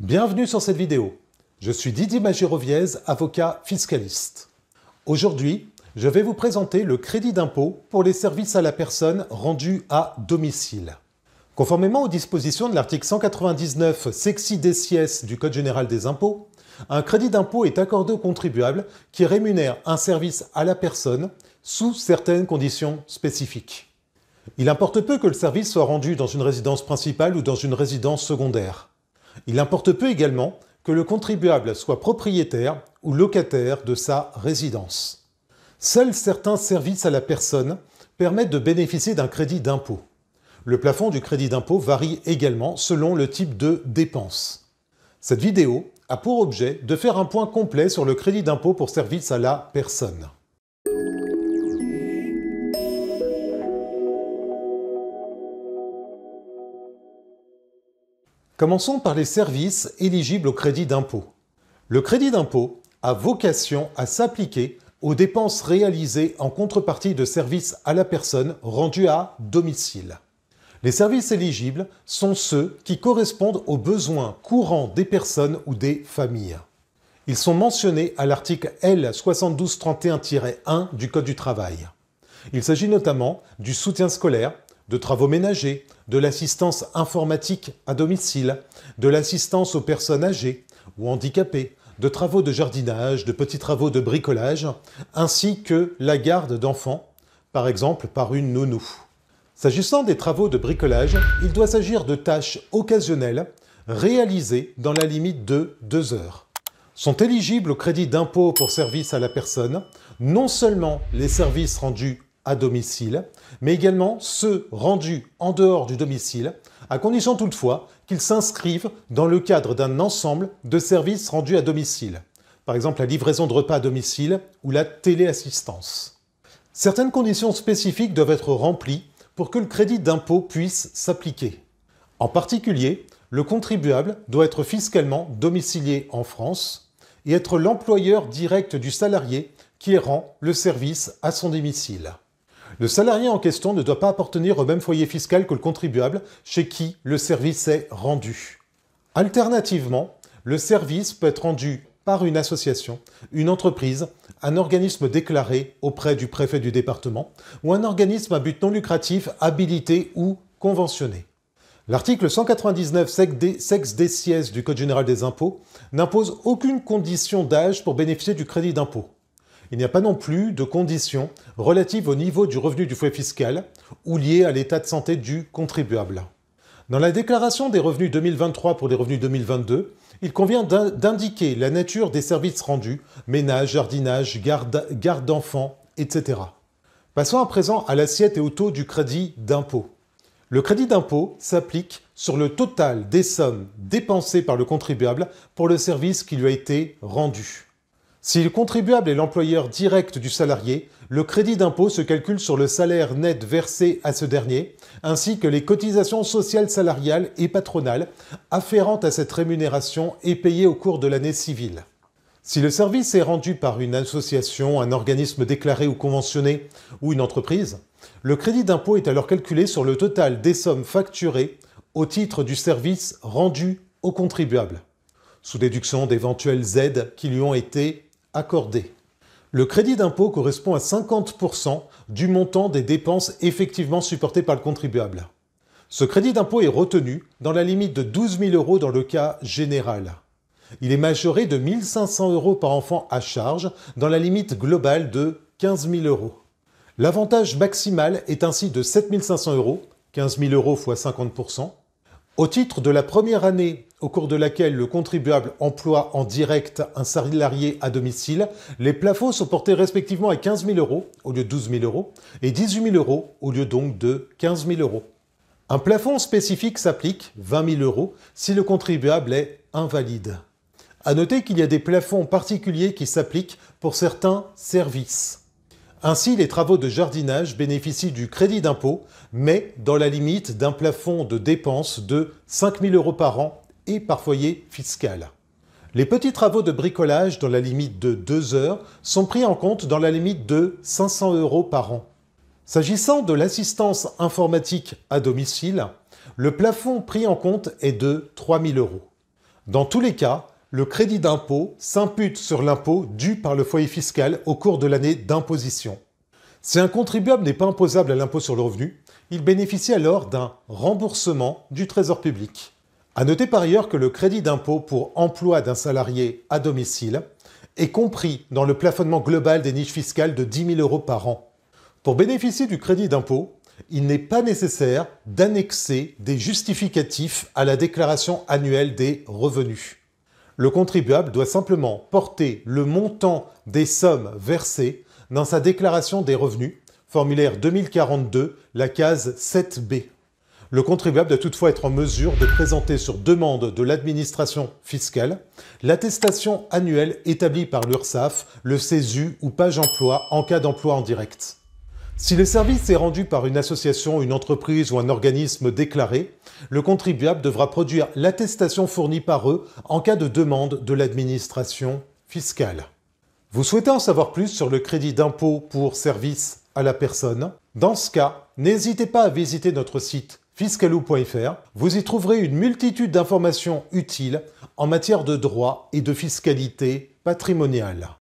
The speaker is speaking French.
Bienvenue sur cette vidéo. Je suis Didier Magiroviez, avocat fiscaliste. Aujourd'hui, je vais vous présenter le crédit d'impôt pour les services à la personne rendus à domicile. Conformément aux dispositions de l'article 199 sexy DCS du Code général des impôts, un crédit d'impôt est accordé au contribuable qui rémunère un service à la personne sous certaines conditions spécifiques. Il importe peu que le service soit rendu dans une résidence principale ou dans une résidence secondaire. Il importe peu également que le contribuable soit propriétaire ou locataire de sa résidence. Seuls certains services à la personne permettent de bénéficier d'un crédit d'impôt. Le plafond du crédit d'impôt varie également selon le type de dépense. Cette vidéo a pour objet de faire un point complet sur le crédit d'impôt pour services à la personne. Commençons par les services éligibles au crédit d'impôt. Le crédit d'impôt a vocation à s'appliquer aux dépenses réalisées en contrepartie de services à la personne rendus à domicile. Les services éligibles sont ceux qui correspondent aux besoins courants des personnes ou des familles. Ils sont mentionnés à l'article L7231-1 du Code du travail. Il s'agit notamment du soutien scolaire, de travaux ménagers, de l'assistance informatique à domicile, de l'assistance aux personnes âgées ou handicapées, de travaux de jardinage, de petits travaux de bricolage, ainsi que la garde d'enfants, par exemple par une nounou. S'agissant des travaux de bricolage, il doit s'agir de tâches occasionnelles réalisées dans la limite de deux heures. Sont éligibles au crédit d'impôt pour service à la personne non seulement les services rendus à domicile, mais également ceux rendus en dehors du domicile, à condition toutefois qu'ils s'inscrivent dans le cadre d'un ensemble de services rendus à domicile, par exemple la livraison de repas à domicile ou la téléassistance. Certaines conditions spécifiques doivent être remplies pour que le crédit d'impôt puisse s'appliquer. En particulier, le contribuable doit être fiscalement domicilié en France et être l'employeur direct du salarié qui rend le service à son domicile. Le salarié en question ne doit pas appartenir au même foyer fiscal que le contribuable chez qui le service est rendu. Alternativement, le service peut être rendu par une association, une entreprise, un organisme déclaré auprès du préfet du département ou un organisme à but non lucratif habilité ou conventionné. L'article 199 sexe des, sex du Code général des impôts n'impose aucune condition d'âge pour bénéficier du crédit d'impôt. Il n'y a pas non plus de conditions relatives au niveau du revenu du fouet fiscal ou liées à l'état de santé du contribuable. Dans la déclaration des revenus 2023 pour les revenus 2022, il convient d'indiquer la nature des services rendus, ménage, jardinage, garde, garde d'enfants, etc. Passons à présent à l'assiette et au taux du crédit d'impôt. Le crédit d'impôt s'applique sur le total des sommes dépensées par le contribuable pour le service qui lui a été rendu. Si le contribuable est l'employeur direct du salarié, le crédit d'impôt se calcule sur le salaire net versé à ce dernier, ainsi que les cotisations sociales salariales et patronales afférentes à cette rémunération et payées au cours de l'année civile. Si le service est rendu par une association, un organisme déclaré ou conventionné, ou une entreprise, le crédit d'impôt est alors calculé sur le total des sommes facturées au titre du service rendu au contribuable, sous déduction d'éventuelles aides qui lui ont été accordé. Le crédit d'impôt correspond à 50% du montant des dépenses effectivement supportées par le contribuable. Ce crédit d'impôt est retenu dans la limite de 12 000 euros dans le cas général. Il est majoré de 1 500 euros par enfant à charge dans la limite globale de 15 000 euros. L'avantage maximal est ainsi de 7 500 euros, 15 000 euros x 50%, au titre de la première année au cours de laquelle le contribuable emploie en direct un salarié à domicile, les plafonds sont portés respectivement à 15 000 euros au lieu de 12 000 euros et 18 000 euros au lieu donc de 15 000 euros. Un plafond spécifique s'applique, 20 000 euros, si le contribuable est invalide. A noter qu'il y a des plafonds particuliers qui s'appliquent pour certains services. Ainsi, les travaux de jardinage bénéficient du crédit d'impôt, mais dans la limite d'un plafond de dépenses de 5 000 euros par an par foyer fiscal. Les petits travaux de bricolage dans la limite de 2 heures sont pris en compte dans la limite de 500 euros par an. S'agissant de l'assistance informatique à domicile, le plafond pris en compte est de 3000 euros. Dans tous les cas, le crédit d'impôt s'impute sur l'impôt dû par le foyer fiscal au cours de l'année d'imposition. Si un contribuable n'est pas imposable à l'impôt sur le revenu, il bénéficie alors d'un remboursement du Trésor public. A noter par ailleurs que le crédit d'impôt pour emploi d'un salarié à domicile est compris dans le plafonnement global des niches fiscales de 10 000 euros par an. Pour bénéficier du crédit d'impôt, il n'est pas nécessaire d'annexer des justificatifs à la déclaration annuelle des revenus. Le contribuable doit simplement porter le montant des sommes versées dans sa déclaration des revenus, formulaire 2042, la case 7B. Le contribuable doit toutefois être en mesure de présenter sur demande de l'administration fiscale l'attestation annuelle établie par l'URSSAF, le CESU ou Page Emploi en cas d'emploi en direct. Si le service est rendu par une association, une entreprise ou un organisme déclaré, le contribuable devra produire l'attestation fournie par eux en cas de demande de l'administration fiscale. Vous souhaitez en savoir plus sur le crédit d'impôt pour service à la personne Dans ce cas, n'hésitez pas à visiter notre site fiscalou.fr, vous y trouverez une multitude d'informations utiles en matière de droit et de fiscalité patrimoniale.